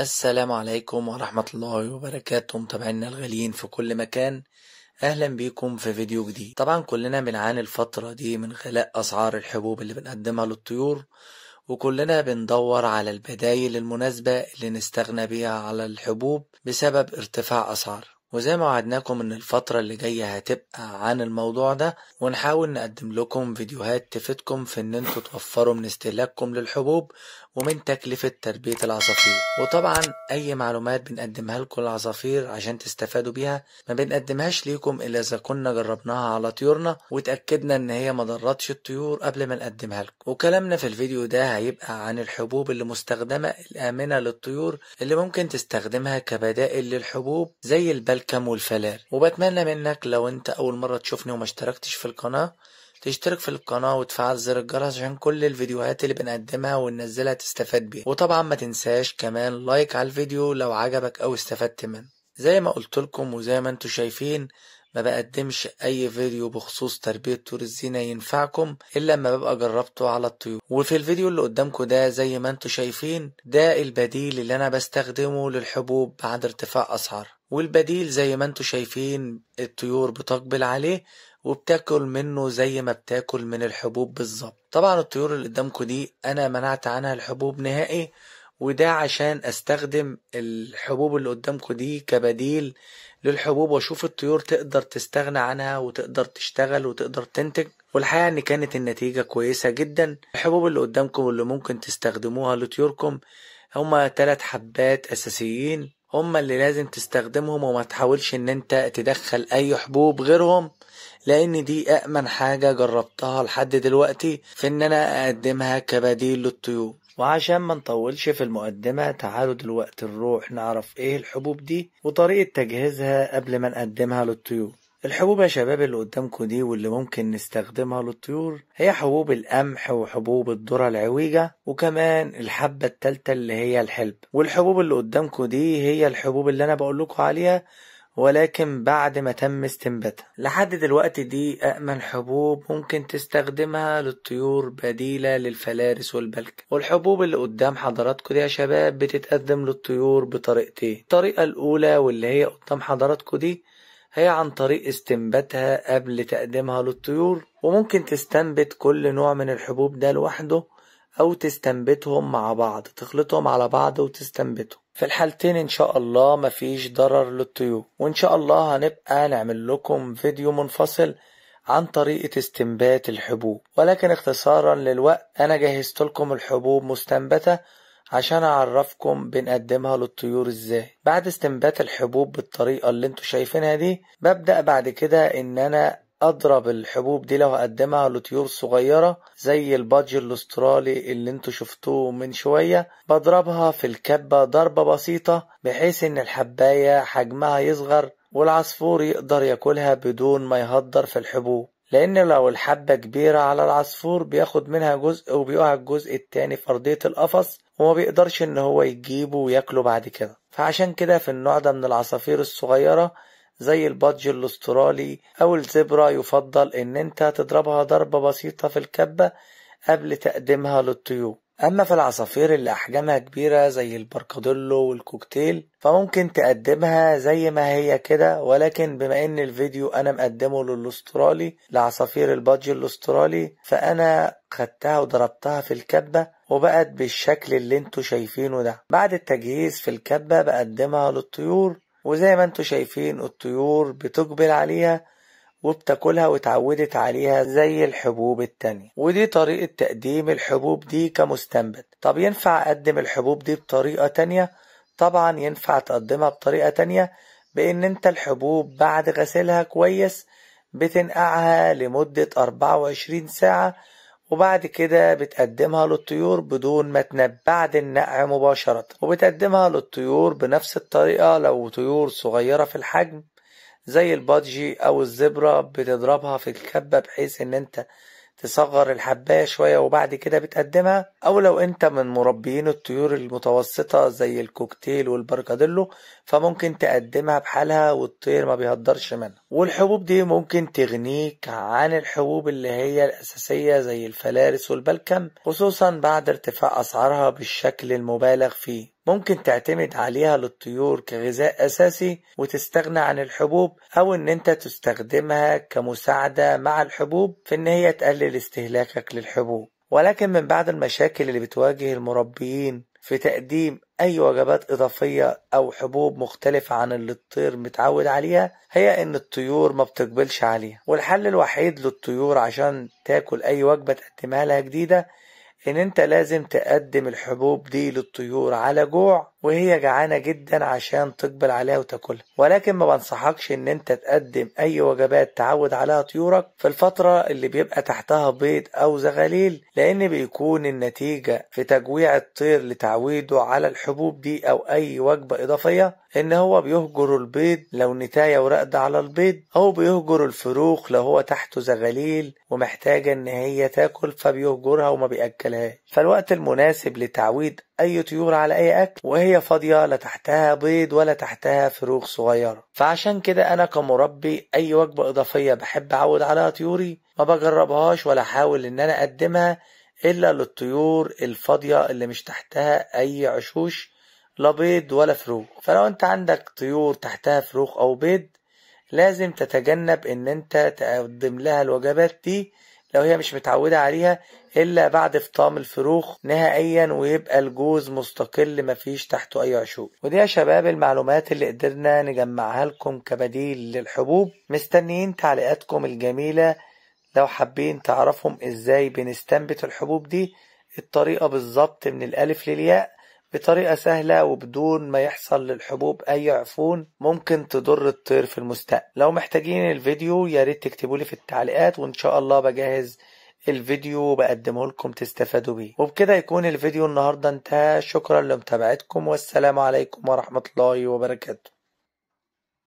السلام عليكم ورحمة الله وبركاته متابعينا الغاليين في كل مكان اهلا بيكم في فيديو جديد طبعا كلنا بنعاني الفترة دي من غلاء اسعار الحبوب اللي بنقدمها للطيور وكلنا بندور على البدايل المناسبة اللي نستغنى بيها على الحبوب بسبب ارتفاع اسعارها وزي ما وعدناكم ان الفترة اللي جاية هتبقى عن الموضوع ده ونحاول نقدم لكم فيديوهات تفيدكم في ان انتوا توفروا من استهلاككم للحبوب ومن تكلفة تربية العصافير وطبعا اي معلومات بنقدمها لكم العصافير عشان تستفادوا بيها ما بنقدمهاش ليكم الا اذا كنا جربناها على طيورنا وتأكدنا ان هي ما ضرتش الطيور قبل ما نقدمها لكم وكلامنا في الفيديو ده هيبقى عن الحبوب اللي مستخدمة الامنة للطيور اللي ممكن تستخدمها كبدائل للحبوب زي البلك الكم والفلار وبتمنى منك لو انت اول مرة تشوفني وما اشتركتش في القناة تشترك في القناة وتفعل زر الجرس عشان كل الفيديوهات اللي بنقدمها وننزلها تستفاد بيها وطبعا ما تنساش كمان لايك على الفيديو لو عجبك او استفدت منه زي ما قلت لكم وزي ما انتم شايفين ما بقدمش اي فيديو بخصوص تربية طيور الزينة ينفعكم الا لما ببقى جربته على الطيور وفي الفيديو اللي قدامكم ده زي ما انتم شايفين ده البديل اللي انا بستخدمه للحبوب بعد ارتفاع اسعار والبديل زي ما انتوا شايفين الطيور بتقبل عليه وبتاكل منه زي ما بتاكل من الحبوب بالظبط طبعا الطيور اللي قدامكم دي انا منعت عنها الحبوب نهائي وده عشان استخدم الحبوب اللي قدامكم دي كبديل للحبوب واشوف الطيور تقدر تستغنى عنها وتقدر تشتغل وتقدر تنتج والحقيقة ان كانت النتيجة كويسة جدا الحبوب اللي قدامكم اللي ممكن تستخدموها لطيوركم هما ثلاث حبات اساسيين هم اللي لازم تستخدمهم وما تحاولش ان انت تدخل اي حبوب غيرهم لان دي أأمن حاجة جربتها لحد دلوقتي في ان انا اقدمها كبديل للطيور وعشان ما نطولش في المقدمة تعالوا دلوقتي نروح نعرف ايه الحبوب دي وطريقة تجهيزها قبل ما نقدمها للطيور الحبوب يا شباب اللي قدامكم دي واللي ممكن نستخدمها للطيور هي حبوب القمح وحبوب الذرة العويجة وكمان الحبة التالتة اللي هي الحلب والحبوب اللي قدامكم دي هي الحبوب اللي انا بقول لكم عليها ولكن بعد ما تم استنباتها لحد دلوقتي دي أأمن حبوب ممكن تستخدمها للطيور بديلة للفلارس والبلك والحبوب اللي قدام حضراتكم دي يا شباب بتتقدم للطيور بطريقتين الطريقة الأولى واللي هي قدام حضراتكم دي هي عن طريق استنباتها قبل تقديمها للطيور وممكن تستنبت كل نوع من الحبوب ده لوحده أو تستنبتهم مع بعض تخلطهم على بعض وتستنبتهم في الحالتين إن شاء الله مفيش ضرر للطيور وإن شاء الله هنبقى نعمل لكم فيديو منفصل عن طريقة استنبات الحبوب ولكن اختصارا للوقت أنا جهزت لكم الحبوب مستنبتة عشان اعرفكم بنقدمها للطيور ازاي بعد استنبات الحبوب بالطريقة اللي انتوا شايفينها دي ببدأ بعد كده ان انا اضرب الحبوب دي لو هقدمها لطيور صغيرة زي البادج الاسترالي اللي انتوا شفتوه من شوية بضربها في الكبة ضربة بسيطة بحيث ان الحباية حجمها يصغر والعصفور يقدر ياكلها بدون ما يهدر في الحبوب لأن لو الحبة كبيرة على العصفور بياخد منها جزء وبيقع الجزء التاني في أرضية القفص وما بيقدرش ان هو يجيبه وياكله بعد كده فعشان كده في النوع ده من العصافير الصغيرة زي البادج الاسترالي او الزبرة يفضل ان انت تضربها ضربة بسيطة في الكبة قبل تقديمها للطيور أما في العصافير اللي أحجامها كبيرة زي البركادولو والكوكتيل فممكن تقدمها زي ما هي كده ولكن بما إن الفيديو أنا مقدمه للأسترالي لعصافير البادج الأسترالي فأنا خدتها وضربتها في الكبة وبقت بالشكل اللي انتوا شايفينه ده بعد التجهيز في الكبة بقدمها للطيور وزي ما انتوا شايفين الطيور بتقبل عليها وبتاكلها واتعودت عليها زي الحبوب التانية ودي طريقة تقديم الحبوب دي كمستنبت طب ينفع أقدم الحبوب دي بطريقة تانية؟ طبعا ينفع تقدمها بطريقة تانية بإن أنت الحبوب بعد غسيلها كويس بتنقعها لمدة 24 ساعة وبعد كده بتقدمها للطيور بدون ما تنب بعد النقع مباشرة وبتقدمها للطيور بنفس الطريقة لو طيور صغيرة في الحجم زي البادجي او الزبرة بتضربها في الكبة بحيث ان انت تصغر الحباية شوية وبعد كده بتقدمها أو لو أنت من مربيين الطيور المتوسطة زي الكوكتيل والبركاديلو فممكن تقدمها بحالها والطير ما بيهدرش منها والحبوب دي ممكن تغنيك عن الحبوب اللي هي الأساسية زي الفلارس والبلكم خصوصا بعد ارتفاع أسعارها بالشكل المبالغ فيه ممكن تعتمد عليها للطيور كغذاء أساسي وتستغنى عن الحبوب أو إن أنت تستخدمها كمساعدة مع الحبوب في إن هي تقلل استهلاكك للحبوب ولكن من بعد المشاكل اللي بتواجه المربيين في تقديم أي وجبات إضافية أو حبوب مختلفة عن اللي الطير متعود عليها هي إن الطيور ما بتقبلش عليها والحل الوحيد للطيور عشان تاكل أي وجبة تقدمها لها جديدة ان انت لازم تقدم الحبوب دي للطيور على جوع وهي جعانة جدا عشان تقبل عليها وتاكلها ولكن ما بنصحكش ان انت تقدم اي وجبات تعود عليها طيورك في الفترة اللي بيبقى تحتها بيض او زغاليل لان بيكون النتيجة في تجويع الطير لتعويده على الحبوب دي او اي وجبة اضافية ان هو بيهجر البيض لو نتاية وراقدة على البيض او بيهجر الفروخ لو هو تحته زغاليل ومحتاجة ان هي تاكل فبيهجرها وما بيأكلهاش فالوقت المناسب لتعويض اي طيور على اي اكل وهي فاضية لا تحتها بيض ولا تحتها فروخ صغيرة فعشان كده انا كمربي اي وجبة اضافية بحب اعود عليها طيوري ما بجربهاش ولا احاول ان انا اقدمها الا للطيور الفاضية اللي مش تحتها اي عشوش لا بيض ولا فروخ فلو انت عندك طيور تحتها فروخ او بيض لازم تتجنب ان انت تقدم لها الوجبات دي لو هي مش متعودة عليها الا بعد فطام الفروخ نهائيا ويبقى الجوز مستقل مفيش تحته اي عشوب ودي يا شباب المعلومات اللي قدرنا نجمعها لكم كبديل للحبوب مستنيين تعليقاتكم الجميلة لو حابين تعرفهم ازاي بنستنبت الحبوب دي الطريقة بالظبط من الالف للياء بطريقة سهلة وبدون ما يحصل للحبوب أي عفون ممكن تضر الطير في المستقبل لو محتاجين الفيديو يا ريت تكتبوا لي في التعليقات وإن شاء الله بجهز الفيديو وبقدمه لكم تستفادوا بيه وبكده يكون الفيديو النهاردة انتهى شكرا لمتابعتكم والسلام عليكم ورحمة الله وبركاته